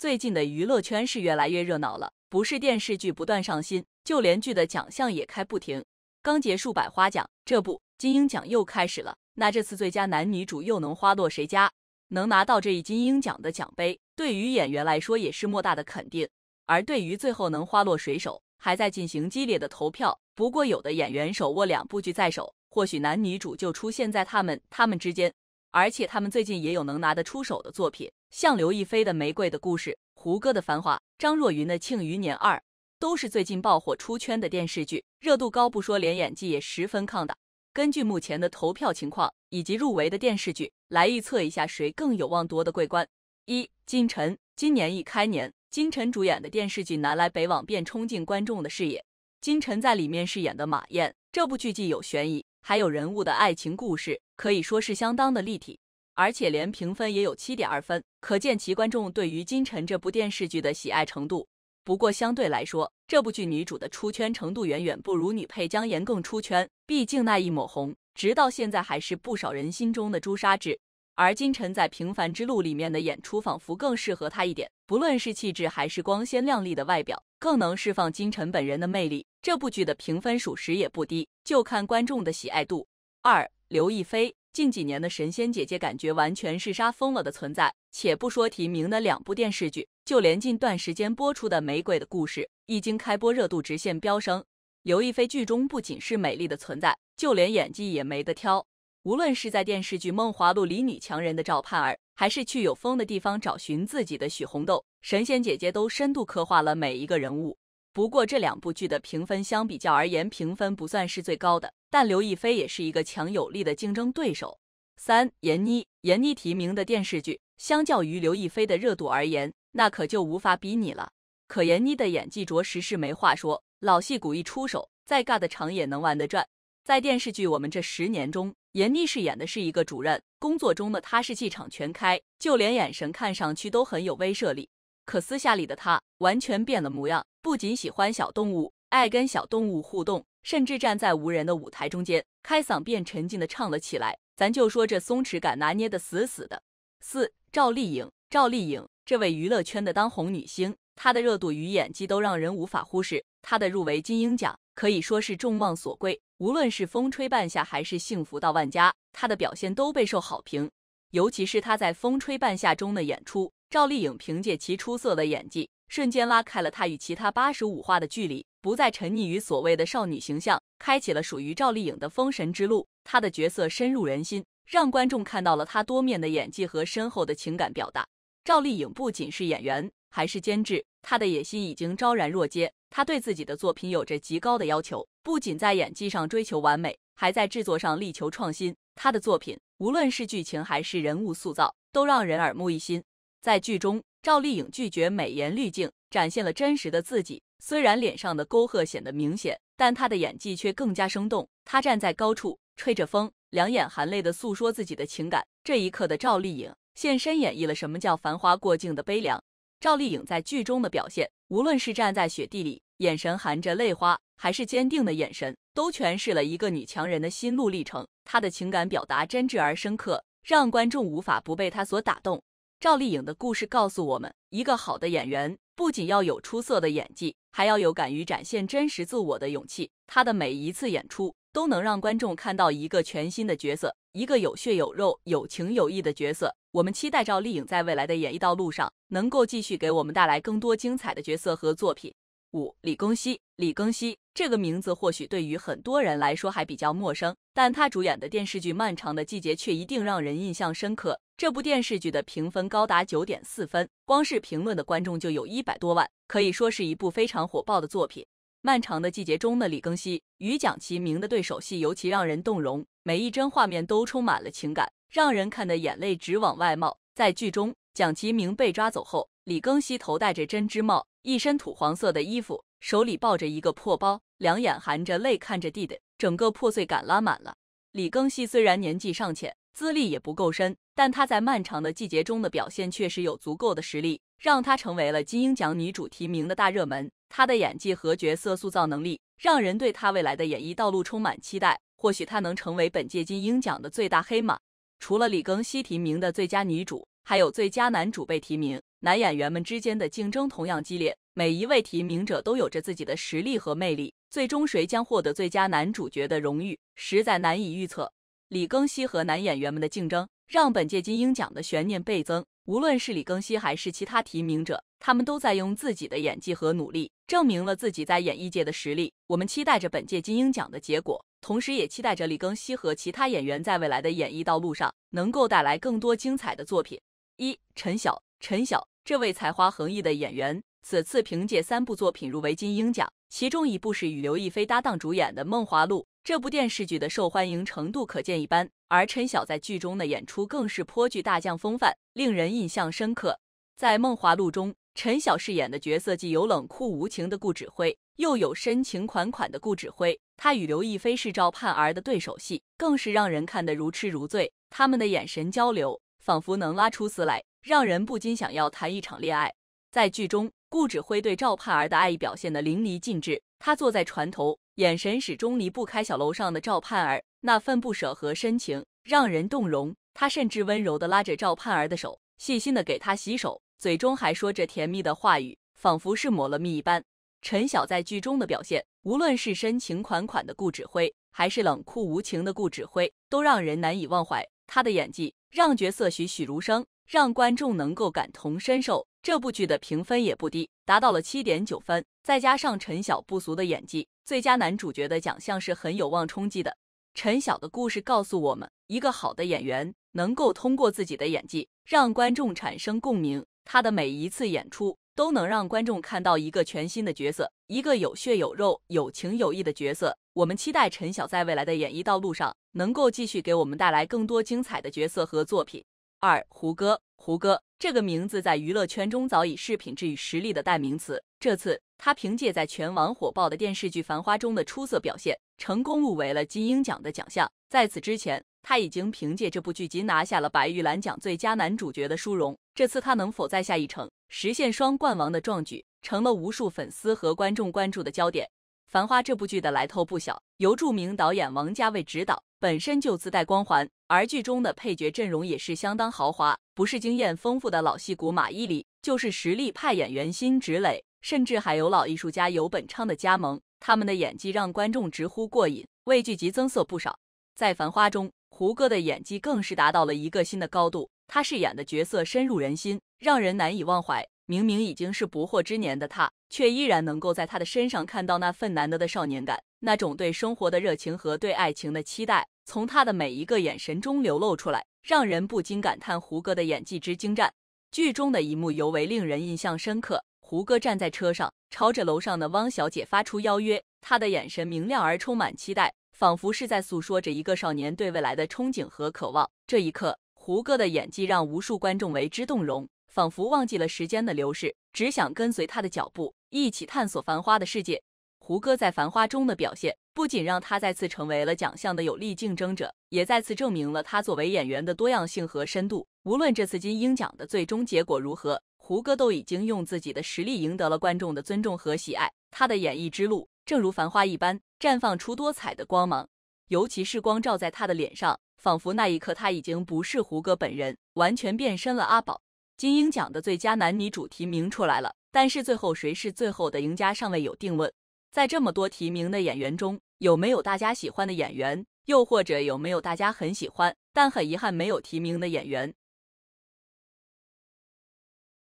最近的娱乐圈是越来越热闹了，不是电视剧不断上新，就连剧的奖项也开不停。刚结束百花奖，这不金鹰奖又开始了。那这次最佳男女主又能花落谁家？能拿到这一金鹰奖的奖杯，对于演员来说也是莫大的肯定。而对于最后能花落谁手，还在进行激烈的投票。不过有的演员手握两部剧在手，或许男女主就出现在他们他们之间。而且他们最近也有能拿得出手的作品。像刘亦菲的《玫瑰的故事》，胡歌的《繁华》，张若昀的《庆余年二》，都是最近爆火出圈的电视剧，热度高不说，连演技也十分抗打。根据目前的投票情况以及入围的电视剧，来预测一下谁更有望夺得桂冠。一，金晨。今年一开年，金晨主演的电视剧《南来北往》便冲进观众的视野。金晨在里面饰演的马燕，这部剧既有悬疑，还有人物的爱情故事，可以说是相当的立体。而且连评分也有七点二分，可见其观众对于金晨这部电视剧的喜爱程度。不过相对来说，这部剧女主的出圈程度远远不如女配姜妍更出圈，毕竟那一抹红，直到现在还是不少人心中的朱砂痣。而金晨在《平凡之路》里面的演出，仿佛更适合她一点，不论是气质还是光鲜亮丽的外表，更能释放金晨本人的魅力。这部剧的评分属实也不低，就看观众的喜爱度。二，刘亦菲。近几年的神仙姐姐感觉完全是杀疯了的存在，且不说提名的两部电视剧，就连近段时间播出的《玫瑰的故事》，一经开播热度直线飙升。刘亦菲剧中不仅是美丽的存在，就连演技也没得挑。无论是在电视剧《梦华录》里女强人的赵盼儿，还是去有风的地方找寻自己的许红豆，神仙姐姐都深度刻画了每一个人物。不过这两部剧的评分相比较而言，评分不算是最高的，但刘亦菲也是一个强有力的竞争对手。三，闫妮，闫妮提名的电视剧，相较于刘亦菲的热度而言，那可就无法比拟了。可闫妮的演技着实是没话说，老戏骨一出手，再尬的场也能玩得转。在电视剧《我们这十年》中，闫妮饰演的是一个主任，工作中的她是气场全开，就连眼神看上去都很有威慑力。可私下里的他完全变了模样，不仅喜欢小动物，爱跟小动物互动，甚至站在无人的舞台中间，开嗓便沉静地唱了起来。咱就说这松弛感拿捏得死死的。四赵丽颖，赵丽颖这位娱乐圈的当红女星，她的热度与演技都让人无法忽视。她的入围金鹰奖可以说是众望所归。无论是《风吹半夏》还是《幸福到万家》，她的表现都备受好评，尤其是她在《风吹半夏》中的演出。赵丽颖凭借其出色的演技，瞬间拉开了她与其他八十五花的距离，不再沉溺于所谓的少女形象，开启了属于赵丽颖的封神之路。她的角色深入人心，让观众看到了她多面的演技和深厚的情感表达。赵丽颖不仅是演员，还是监制，她的野心已经昭然若揭。她对自己的作品有着极高的要求，不仅在演技上追求完美，还在制作上力求创新。她的作品，无论是剧情还是人物塑造，都让人耳目一新。在剧中，赵丽颖拒绝美颜滤镜，展现了真实的自己。虽然脸上的沟壑显得明显，但她的演技却更加生动。她站在高处，吹着风，两眼含泪的诉说自己的情感。这一刻的赵丽颖，现身演绎了什么叫繁花过境的悲凉。赵丽颖在剧中的表现，无论是站在雪地里，眼神含着泪花，还是坚定的眼神，都诠释了一个女强人的心路历程。她的情感表达真挚而深刻，让观众无法不被她所打动。赵丽颖的故事告诉我们，一个好的演员不仅要有出色的演技，还要有敢于展现真实自我的勇气。她的每一次演出都能让观众看到一个全新的角色，一个有血有肉、有情有义的角色。我们期待赵丽颖在未来的演艺道路上，能够继续给我们带来更多精彩的角色和作品。五，李庚希，李庚希。这个名字或许对于很多人来说还比较陌生，但他主演的电视剧《漫长的季节》却一定让人印象深刻。这部电视剧的评分高达九点四分，光是评论的观众就有一百多万，可以说是一部非常火爆的作品。《漫长的季节》中的李庚希与蒋奇明的对手戏尤其让人动容，每一帧画面都充满了情感，让人看得眼泪直往外冒。在剧中，蒋奇明被抓走后，李庚希头戴着针织帽，一身土黄色的衣服。手里抱着一个破包，两眼含着泪看着弟弟，整个破碎感拉满了。李庚希虽然年纪尚浅，资历也不够深，但她在漫长的季节中的表现确实有足够的实力，让她成为了金鹰奖女主提名的大热门。她的演技和角色塑造能力，让人对她未来的演艺道路充满期待。或许她能成为本届金鹰奖的最大黑马。除了李庚希提名的最佳女主，还有最佳男主被提名。男演员们之间的竞争同样激烈，每一位提名者都有着自己的实力和魅力。最终谁将获得最佳男主角的荣誉，实在难以预测。李庚希和男演员们的竞争，让本届金鹰奖的悬念倍增。无论是李庚希还是其他提名者，他们都在用自己的演技和努力，证明了自己在演艺界的实力。我们期待着本届金鹰奖的结果，同时也期待着李庚希和其他演员在未来的演艺道路上，能够带来更多精彩的作品。一陈晓，陈晓。这位才华横溢的演员此次凭借三部作品入围金鹰奖，其中一部是与刘亦菲搭档主演的《梦华录》。这部电视剧的受欢迎程度可见一斑，而陈晓在剧中的演出更是颇具大将风范，令人印象深刻。在《梦华录》中，陈晓饰演的角色既有冷酷无情的顾指挥，又有深情款款的顾指挥。他与刘亦菲是赵盼儿的对手戏，更是让人看得如痴如醉。他们的眼神交流，仿佛能拉出丝来。让人不禁想要谈一场恋爱。在剧中，顾指挥对赵盼儿的爱意表现的淋漓尽致。他坐在船头，眼神始终离不开小楼上的赵盼儿，那份不舍和深情让人动容。他甚至温柔的拉着赵盼儿的手，细心的给她洗手，嘴中还说着甜蜜的话语，仿佛是抹了蜜一般。陈晓在剧中的表现，无论是深情款款的顾指挥，还是冷酷无情的顾指挥，都让人难以忘怀。他的演技让角色栩栩如生。让观众能够感同身受，这部剧的评分也不低，达到了七点九分。再加上陈晓不俗的演技，最佳男主角的奖项是很有望冲击的。陈晓的故事告诉我们，一个好的演员能够通过自己的演技让观众产生共鸣，他的每一次演出都能让观众看到一个全新的角色，一个有血有肉、有情有义的角色。我们期待陈晓在未来的演艺道路上能够继续给我们带来更多精彩的角色和作品。二胡歌，胡歌这个名字在娱乐圈中早已是品质与实力的代名词。这次，他凭借在全网火爆的电视剧《繁花》中的出色表现，成功入围了金鹰奖的奖项。在此之前，他已经凭借这部剧集拿下了白玉兰奖最佳男主角的殊荣。这次他能否再下一城，实现双冠王的壮举，成了无数粉丝和观众关注的焦点。《繁花》这部剧的来头不小，由著名导演王家卫执导，本身就自带光环。而剧中的配角阵容也是相当豪华，不是经验丰富的老戏骨马伊琍，就是实力派演员辛芷蕾，甚至还有老艺术家游本昌的加盟。他们的演技让观众直呼过瘾，为剧集增色不少。在《繁花》中，胡歌的演技更是达到了一个新的高度。他饰演的角色深入人心，让人难以忘怀。明明已经是不惑之年的他，却依然能够在他的身上看到那份难得的少年感，那种对生活的热情和对爱情的期待。从他的每一个眼神中流露出来，让人不禁感叹胡歌的演技之精湛。剧中的一幕尤为令人印象深刻，胡歌站在车上，朝着楼上的汪小姐发出邀约，他的眼神明亮而充满期待，仿佛是在诉说着一个少年对未来的憧憬和渴望。这一刻，胡歌的演技让无数观众为之动容，仿佛忘记了时间的流逝，只想跟随他的脚步，一起探索繁花的世界。胡歌在《繁花》中的表现。不仅让他再次成为了奖项的有力竞争者，也再次证明了他作为演员的多样性和深度。无论这次金鹰奖的最终结果如何，胡歌都已经用自己的实力赢得了观众的尊重和喜爱。他的演艺之路，正如繁花一般，绽放出多彩的光芒。尤其是光照在他的脸上，仿佛那一刻他已经不是胡歌本人，完全变身了阿宝。金鹰奖的最佳男女主题名出来了，但是最后谁是最后的赢家尚未有定论。在这么多提名的演员中，有没有大家喜欢的演员？又或者有没有大家很喜欢但很遗憾没有提名的演员？